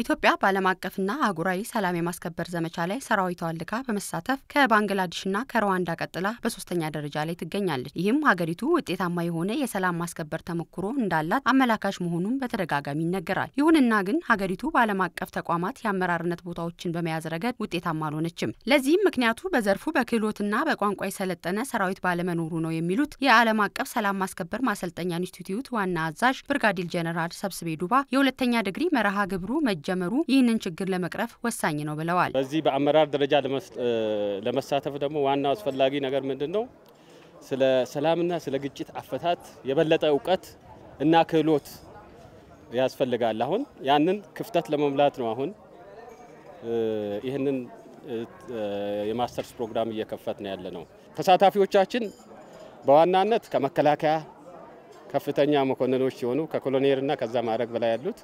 ኢትዮጵያ በዓለም አቀፍና አህጉራዊ ሰላም የማስከበር ዘመቻ ላይ ሰራዊቷን ልካ በመሳተፍ ከባንግላዴሽና ከሩዋንዳ ቀጥላ በሶስተኛ ደረጃ ላይ ትገኛለች። ይህም ሀገሪቱ ውጤታማ የሆነ የሰላም ማስከበር ተሞክሮ እንዳላት አመላካሽ መሆኑን በተደጋጋሚ ይነገራል። ይሁንና ግን ሀገሪቱ በዓለም አቀፍ ተቋማት የአመራርነት ቦታዎችን በመያዝ ረገድ ውጤታማ አልሆነችም። ለዚህም ምክንያቱ በዘርፉ በክህሎትና በቋንቋ የሰለጠነ ሰራዊት ባለመኖሩ ነው የሚሉት የዓለም አቀፍ ሰላም ማስከበር ማሰልጠኛ ኢንስቲትዩት ዋና አዛዥ ብርጋዴር ጄኔራል ሰብስቤ ዱባ የሁለተኛ ዲግሪ መርሃ ግብሩ መ መጀመሩ ይህንን ችግር ለመቅረፍ ወሳኝ ነው ብለዋል። በዚህ በአመራር ደረጃ ለመሳተፍ ደግሞ ዋናው አስፈላጊ ነገር ምንድን ነው? ስለ ሰላምና ስለ ግጭት አፈታት የበለጠ እውቀት እና ክህሎት ያስፈልጋል። አሁን ያንን ክፍተት ለመሙላት ነው አሁን ይህንን የማስተርስ ፕሮግራም እየከፈት ነው ያለ ነው። ተሳታፊዎቻችን በዋናነት ከመከላከያ ከፍተኛ መኮንኖች ሲሆኑ ከኮሎኔልና ከዛ ማዕረግ በላይ ያሉት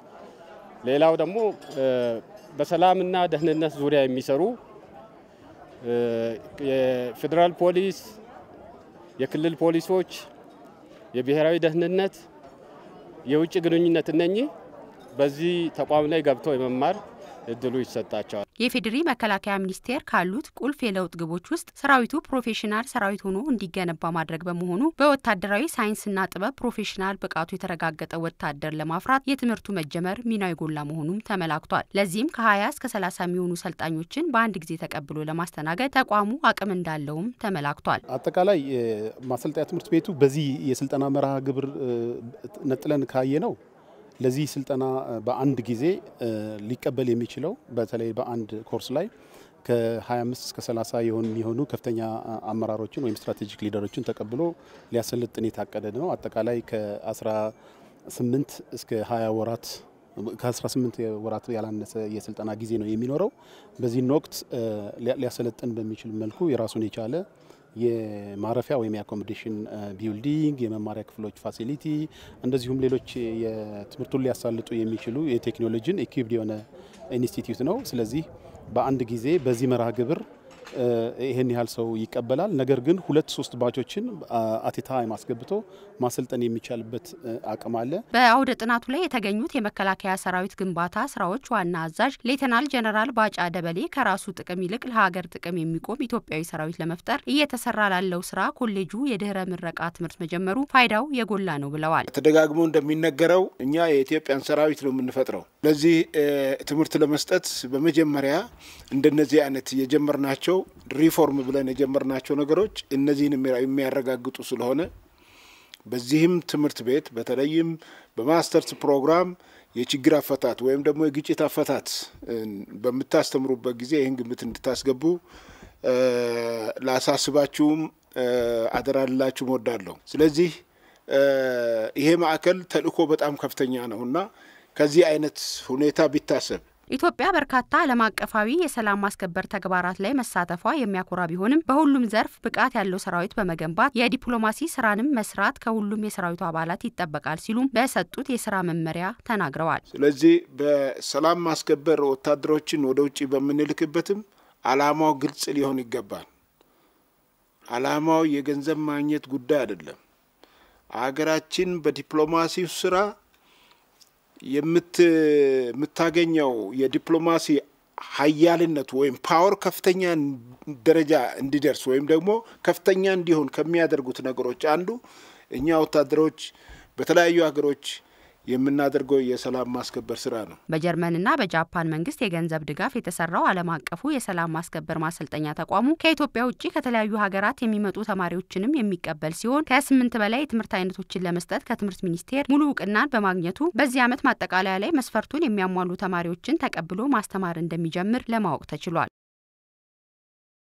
ሌላው ደግሞ በሰላምና ደህንነት ዙሪያ የሚሰሩ የፌዴራል ፖሊስ፣ የክልል ፖሊሶች፣ የብሔራዊ ደህንነት፣ የውጭ ግንኙነት እነኚህ በዚህ ተቋም ላይ ገብተው የመማር እድሉ ይሰጣቸዋል። የፌዴሪ መከላከያ ሚኒስቴር ካሉት ቁልፍ የለውጥ ግቦች ውስጥ ሰራዊቱ ፕሮፌሽናል ሰራዊት ሆኖ እንዲገነባ ማድረግ በመሆኑ በወታደራዊ ሳይንስና ጥበብ ፕሮፌሽናል ብቃቱ የተረጋገጠ ወታደር ለማፍራት የትምህርቱ መጀመር ሚናው የጎላ መሆኑም ተመላክቷል። ለዚህም ከ20 እስከ 30 የሚሆኑ ሰልጣኞችን በአንድ ጊዜ ተቀብሎ ለማስተናገድ ተቋሙ አቅም እንዳለውም ተመላክቷል። አጠቃላይ ማሰልጠያ ትምህርት ቤቱ በዚህ የስልጠና መርሃ ግብር ነጥለን ካየ ነው ለዚህ ስልጠና በአንድ ጊዜ ሊቀበል የሚችለው በተለይ በአንድ ኮርስ ላይ ከ25 እስከ 30 የሚሆኑ ከፍተኛ አመራሮችን ወይም ስትራቴጂክ ሊደሮችን ተቀብሎ ሊያሰልጥን የታቀደ ነው። አጠቃላይ ከ18 እስከ 20 ወራት ከ18 ወራት ያላነሰ የስልጠና ጊዜ ነው የሚኖረው። በዚህን ወቅት ሊያሰለጥን በሚችል መልኩ የራሱን የቻለ የማረፊያ ወይም የአኮሞዴሽን ቢልዲንግ፣ የመማሪያ ክፍሎች ፋሲሊቲ፣ እንደዚሁም ሌሎች የትምህርቱን ሊያሳልጡ የሚችሉ የቴክኖሎጂን ኢኩይፕድ የሆነ ኢንስቲትዩት ነው። ስለዚህ በአንድ ጊዜ በዚህ መርሃ ግብር ይሄን ያህል ሰው ይቀበላል። ነገር ግን ሁለት ሶስት ባቾችን አቴታ ማስገብቶ ማሰልጠን የሚቻልበት አቅም አለ። በአውደ ጥናቱ ላይ የተገኙት የመከላከያ ሰራዊት ግንባታ ስራዎች ዋና አዛዥ ሌተናል ጀነራል ባጫ ደበሌ ከራሱ ጥቅም ይልቅ ለሀገር ጥቅም የሚቆም ኢትዮጵያዊ ሰራዊት ለመፍጠር እየተሰራ ላለው ስራ ኮሌጁ የድህረ ምረቃ ትምህርት መጀመሩ ፋይዳው የጎላ ነው ብለዋል። ተደጋግሞ እንደሚነገረው እኛ የኢትዮጵያን ሰራዊት ነው የምንፈጥረው ለዚህ ትምህርት ለመስጠት በመጀመሪያ እንደነዚህ አይነት የጀመርናቸው ሪፎርም ብለን የጀመርናቸው ነገሮች እነዚህን የሚያረጋግጡ ስለሆነ በዚህም ትምህርት ቤት በተለይም በማስተርስ ፕሮግራም የችግር አፈታት ወይም ደግሞ የግጭት አፈታት በምታስተምሩበት ጊዜ ይህን ግምት እንድታስገቡ ላሳስባችሁም አደራላችሁ ወዳለሁ ስለዚህ ይሄ ማዕከል ተልእኮ በጣም ከፍተኛ ነውና ከዚህ አይነት ሁኔታ ቢታሰብ ኢትዮጵያ በርካታ ዓለም አቀፋዊ የሰላም ማስከበር ተግባራት ላይ መሳተፏ የሚያኮራ ቢሆንም በሁሉም ዘርፍ ብቃት ያለው ሰራዊት በመገንባት የዲፕሎማሲ ስራንም መስራት ከሁሉም የሰራዊቱ አባላት ይጠበቃል ሲሉም በሰጡት የስራ መመሪያ ተናግረዋል። ስለዚህ በሰላም ማስከበር ወታደሮችን ወደ ውጭ በምንልክበትም አላማው ግልጽ ሊሆን ይገባል። አላማው የገንዘብ ማግኘት ጉዳይ አይደለም። አገራችን በዲፕሎማሲው ስራ የምታገኘው የዲፕሎማሲ ሀያልነት ወይም ፓወር ከፍተኛ ደረጃ እንዲደርስ ወይም ደግሞ ከፍተኛ እንዲሆን ከሚያደርጉት ነገሮች አንዱ እኛ ወታደሮች በተለያዩ ሀገሮች የምናደርገው የሰላም ማስከበር ስራ ነው። በጀርመንና በጃፓን መንግስት የገንዘብ ድጋፍ የተሰራው ዓለም አቀፉ የሰላም ማስከበር ማሰልጠኛ ተቋሙ ከኢትዮጵያ ውጭ ከተለያዩ ሀገራት የሚመጡ ተማሪዎችንም የሚቀበል ሲሆን ከስምንት በላይ የትምህርት አይነቶችን ለመስጠት ከትምህርት ሚኒስቴር ሙሉ እውቅናን በማግኘቱ በዚህ ዓመት ማጠቃለያ ላይ መስፈርቱን የሚያሟሉ ተማሪዎችን ተቀብሎ ማስተማር እንደሚጀምር ለማወቅ ተችሏል።